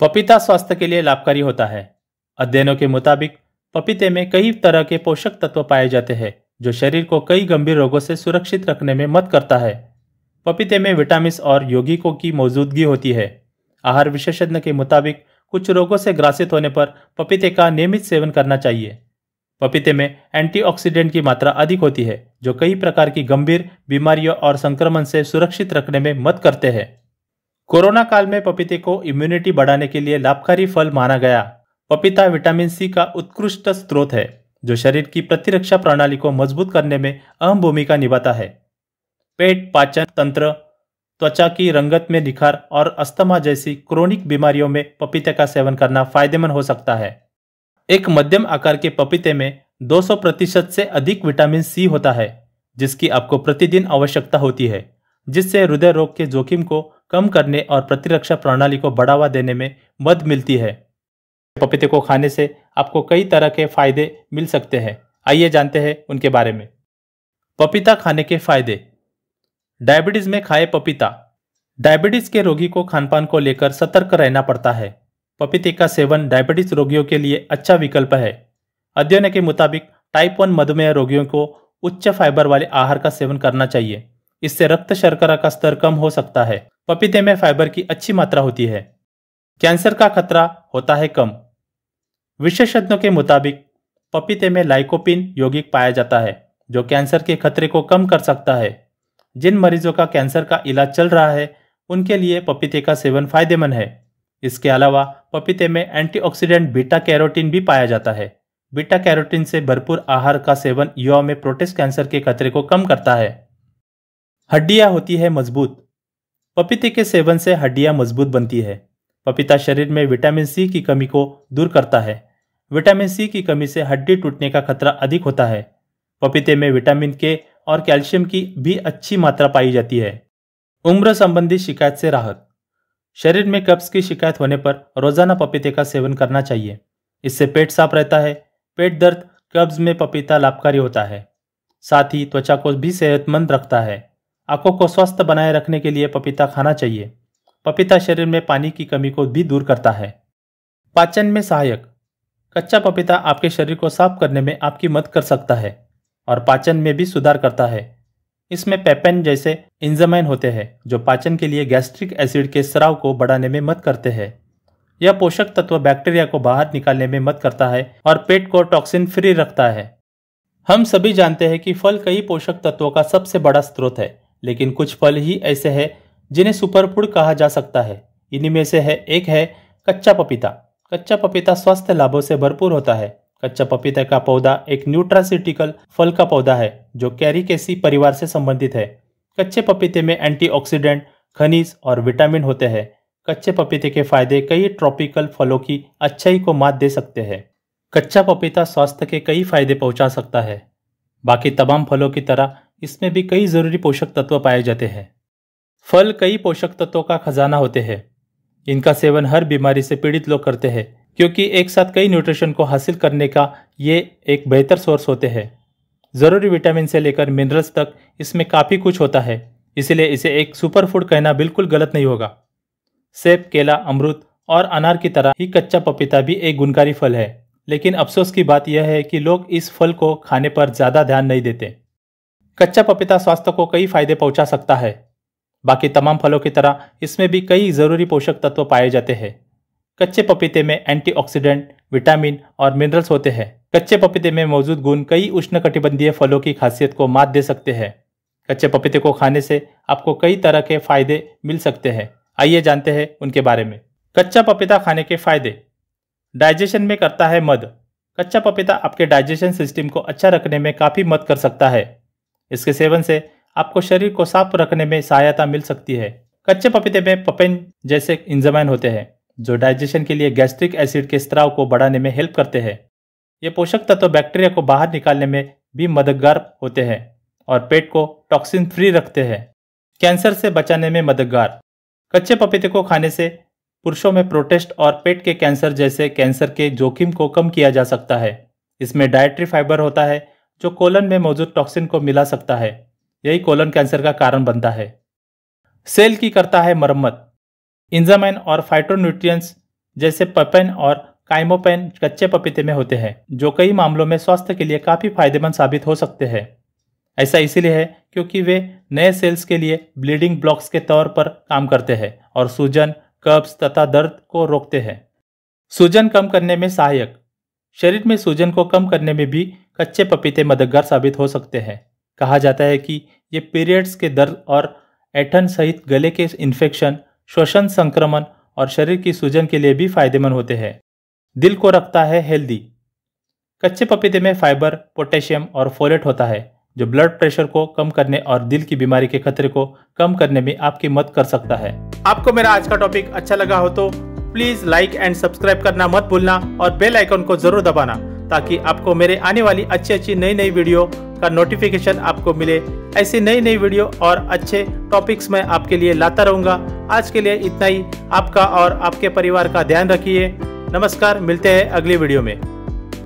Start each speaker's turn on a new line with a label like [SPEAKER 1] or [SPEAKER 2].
[SPEAKER 1] पपीता स्वास्थ्य के लिए लाभकारी होता है अध्ययनों के मुताबिक पपीते में कई तरह के पोषक तत्व पाए जाते हैं जो शरीर को कई गंभीर रोगों से सुरक्षित रखने में मदद करता है पपीते में विटामिन और यौगिकों की मौजूदगी होती है आहार विशेषज्ञ के मुताबिक कुछ रोगों से ग्रासित होने पर पपीते का नियमित सेवन करना चाहिए पपीते में एंटीऑक्सीडेंट की मात्रा अधिक होती है जो कई प्रकार की गंभीर बीमारियों और संक्रमण से सुरक्षित रखने में मदद करते हैं कोरोना काल में पपीते को इम्यूनिटी बढ़ाने के लिए लाभकारी फल माना गया पपीता विटामिन सी का उत्कृष्ट स्रोत है जो शरीर की प्रतिरक्षा प्रणाली को मजबूत करने में अहम भूमिका निभाता है पेट पाचन तंत्र त्वचा की रंगत में निखार और अस्थमा जैसी क्रोनिक बीमारियों में पपीते का सेवन करना फायदेमंद हो सकता है एक मध्यम आकार के पपीते में 200 प्रतिशत से अधिक विटामिन सी होता है जिसकी आपको प्रतिदिन आवश्यकता होती है जिससे हृदय रोग के जोखिम को कम करने और प्रतिरक्षा प्रणाली को बढ़ावा देने में मदद मिलती है पपीते को खाने से आपको कई तरह के फायदे मिल सकते हैं आइए जानते हैं उनके बारे में पपीता खाने के फायदे डायबिटीज में खाए पपीता डायबिटीज के रोगी को खानपान को लेकर सतर्क रहना पड़ता है पपीते का सेवन डायबिटीज रोगियों के लिए अच्छा विकल्प है अध्ययन के मुताबिक टाइप वन मधुमेह रोगियों को उच्च फाइबर वाले आहार का सेवन करना चाहिए इससे रक्त शर्करा का स्तर कम हो सकता है पपीते में फाइबर की अच्छी मात्रा होती है कैंसर का खतरा होता है कम विशेषज्ञों के मुताबिक पपीते में लाइकोपिन यौगिक पाया जाता है जो कैंसर के खतरे को कम कर सकता है जिन मरीजों का कैंसर का इलाज चल रहा है उनके लिए पपीते का सेवन फायदेमंद है इसके अलावा पपीते में एंटीऑक्सीडेंट बीटा कैरोटीन भी पाया जाता है बीटा कैरोटीन से भरपूर आहार का सेवन युवा में प्रोटेस्ट कैंसर के खतरे को कम करता है हड्डियां होती है मजबूत पपीते के सेवन से हड्डियां मजबूत बनती है पपीता शरीर में विटामिन सी की कमी को दूर करता है विटामिन सी की कमी से हड्डी टूटने का खतरा अधिक होता है पपीते में विटामिन के और कैल्शियम की भी अच्छी मात्रा पाई जाती है उम्र संबंधी शिकायत से राहत शरीर में कब्ज की शिकायत होने पर रोजाना पपीते का सेवन करना चाहिए इससे पेट साफ रहता है पेट दर्द कब्ज में पपीता लाभकारी होता है साथ ही त्वचा को भी सेहतमंद रखता है आंखों को स्वस्थ बनाए रखने के लिए पपीता खाना चाहिए पपीता शरीर में पानी की कमी को भी दूर करता है पाचन में सहायक कच्चा पपीता आपके शरीर को साफ करने में आपकी मदद कर सकता है और पाचन में भी सुधार करता है इसमें पेपेन जैसे इंजामाइन होते हैं जो पाचन के लिए गैस्ट्रिक एसिड के स्राव को बढ़ाने में मदद करते हैं यह पोषक तत्व बैक्टीरिया को बाहर निकालने में मदद करता है और पेट को टॉक्सिन फ्री रखता है हम सभी जानते हैं कि फल कई पोषक तत्वों का सबसे बड़ा स्रोत है लेकिन कुछ फल ही ऐसे हैं जिन्हें सुपरफूड कहा जा सकता है इन्हीं में से है एक है कच्चा पपीता कच्चा पपीता स्वास्थ्य लाभों से भरपूर होता है कच्चा पपीता का पौधा एक न्यूट्रासिटिकल फल का पौधा है जो कैरिकेसी परिवार से संबंधित है कच्चे पपीते में एंटीऑक्सीडेंट खनिज और विटामिन होते हैं कच्चे पपीते के फायदे कई ट्रॉपिकल फलों की अच्छाई को मात दे सकते हैं कच्चा पपीता स्वास्थ्य के कई फायदे पहुंचा सकता है बाकी तमाम फलों की तरह इसमें भी कई जरूरी पोषक तत्व पाए जाते हैं फल कई पोषक तत्वों का खजाना होते हैं इनका सेवन हर बीमारी से पीड़ित लोग करते हैं क्योंकि एक साथ कई न्यूट्रिशन को हासिल करने का ये एक बेहतर सोर्स होते हैं ज़रूरी विटामिन से लेकर मिनरल्स तक इसमें काफ़ी कुछ होता है इसलिए इसे एक सुपर फूड कहना बिल्कुल गलत नहीं होगा सेब केला अमरुद और अनार की तरह ही कच्चा पपीता भी एक गुणकारी फल है लेकिन अफसोस की बात यह है कि लोग इस फल को खाने पर ज़्यादा ध्यान नहीं देते कच्चा पपीता स्वास्थ्य को कई फायदे पहुंचा सकता है बाकी तमाम फलों की तरह इसमें भी कई ज़रूरी पोषक तत्व पाए जाते हैं कच्चे पपीते में एंटीऑक्सीडेंट, विटामिन और मिनरल्स होते हैं कच्चे पपीते में मौजूद गुण कई उष्णकटिबंधीय फलों की खासियत को मात दे सकते हैं कच्चे पपीते को खाने से आपको कई तरह के फायदे मिल सकते हैं आइए जानते हैं उनके बारे में कच्चा पपीता खाने के फायदे डाइजेशन में करता है मद कच्चा पपीता आपके डाइजेशन सिस्टम को अच्छा रखने में काफ़ी मदद कर सकता है इसके सेवन से आपको शरीर को साफ रखने में सहायता मिल सकती है कच्चे पपीते में पपेन जैसे इंजमैन होते हैं जो डाइजेशन के लिए गैस्ट्रिक एसिड के स्त्राव को बढ़ाने में हेल्प करते हैं ये पोषक तत्व तो बैक्टीरिया को बाहर निकालने में भी मददगार होते हैं और पेट को टॉक्सिन फ्री रखते हैं कैंसर से बचाने में मददगार कच्चे पपीते को खाने से पुरुषों में प्रोटेस्ट और पेट के कैंसर जैसे कैंसर के जोखिम को कम किया जा सकता है इसमें डायट्री फाइबर होता है जो कोलन में मौजूद टॉक्सिन को मिला सकता है यही कोलन कैंसर का कारण बनता है सेल की करता है मरम्मत इंजामाइन और फाइट्रोन्यूट्रियस जैसे पपेन और काइमोपेन कच्चे पपीते में होते हैं जो कई मामलों में स्वास्थ्य के लिए काफ़ी फायदेमंद साबित हो सकते हैं ऐसा इसीलिए है क्योंकि वे नए सेल्स के लिए ब्लीडिंग ब्लॉक्स के तौर पर काम करते हैं और सूजन कब्ज तथा दर्द को रोकते हैं सूजन कम करने में सहायक शरीर में सूजन को कम करने में भी कच्चे पपीते मददगार साबित हो सकते हैं कहा जाता है कि ये पीरियड्स के दर्द और ऐठन सहित गले के इन्फेक्शन श्वसन संक्रमण और शरीर की सूजन के लिए भी फायदेमंद होते हैं दिल को रखता है हेल्दी कच्चे पपीते में फाइबर पोटेशियम और फोलेट होता है जो ब्लड प्रेशर को कम करने और दिल की बीमारी के खतरे को कम करने में आपकी मदद कर सकता है आपको मेरा आज का टॉपिक अच्छा लगा हो तो प्लीज लाइक एंड सब्सक्राइब करना मत भूलना और बेल आइकन को जरूर दबाना ताकि आपको मेरे आने वाली अच्छी अच्छी नई नई वीडियो का नोटिफिकेशन आपको मिले ऐसी नई नई वीडियो और अच्छे टॉपिक्स मैं आपके लिए लाता रहूंगा आज के लिए इतना ही आपका और आपके परिवार का ध्यान रखिए नमस्कार मिलते हैं अगली वीडियो में